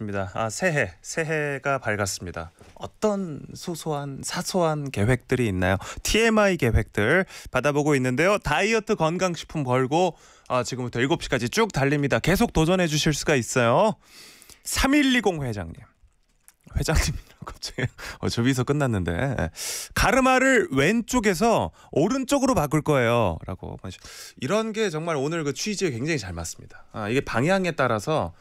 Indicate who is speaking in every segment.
Speaker 1: 입니다. 아, 새해, 새해가 밝았습니다. 어떤 소소한 사소한 계획들이 있나요? TMI 계획들 받아보고 있는데요. 다이어트 건강식품 벌고 아, 지금부터 7시까지 쭉 달립니다. 계속 도전해 주실 수가 있어요. 3120 회장님. 회장님 갑자기 어, 저비서 끝났는데 가르마를 왼쪽에서 오른쪽으로 바꿀 거예요라고 이런 게 정말 오늘 그 취지에 굉장히 잘 맞습니다. 아, 이게 방향에 따라서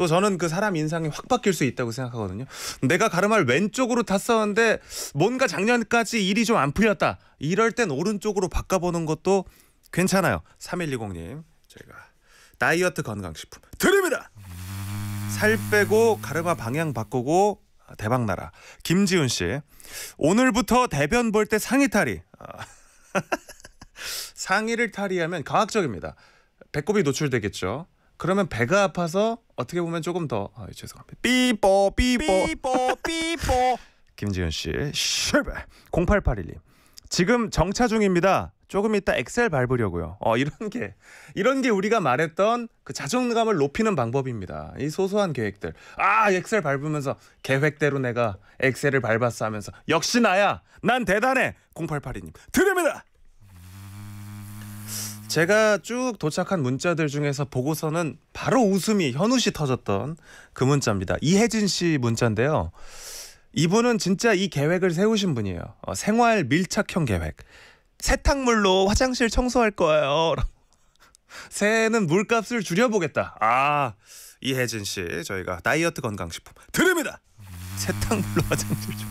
Speaker 1: 또 저는 그 사람 인상이 확 바뀔 수 있다고 생각하거든요. 내가 가르마를 왼쪽으로 탔었는데 뭔가 작년까지 일이 좀 안 풀렸다. 이럴 땐 오른쪽으로 바꿔보는 것도 괜찮아요. 3120님 저희가 다이어트 건강식품 드립니다. 살 빼고 가르마 방향 바꾸고 아, 대박 나라 김지훈 씨 오늘부터 대변 볼 때 상의 탈의 아, 상의를 탈의하면 과학적입니다 배꼽이 노출되겠죠 그러면 배가 아파서 어떻게 보면 조금 더 아, 죄송합니다. 삐뽀 삐뽀 삐뽀 삐뽀 김지현 씨 실패 0881님 지금 정차 중입니다. 조금 이따 엑셀 밟으려고요. 어 이런 게 이런 게 우리가 말했던 그 자존감을 높이는 방법입니다. 이 소소한 계획들. 아 엑셀 밟으면서 계획대로 내가 엑셀을 밟았어 하면서 역시 나야. 난 대단해. 0 8 8 1님 드립니다. 제가 쭉 도착한 문자들 중에서 보고서는 바로 웃음이 현우 씨 터졌던 그 문자입니다. 이혜진 씨 문자인데요. 이분은 진짜 이 계획을 세우신 분이에요. 어, 생활 밀착형 계획. 세탁물로 화장실 청소할 거예요. 새해는 물값을 줄여보겠다. 아, 이혜진 씨, 저희가 다이어트 건강식품 드립니다. 세탁물로 화장실 좀.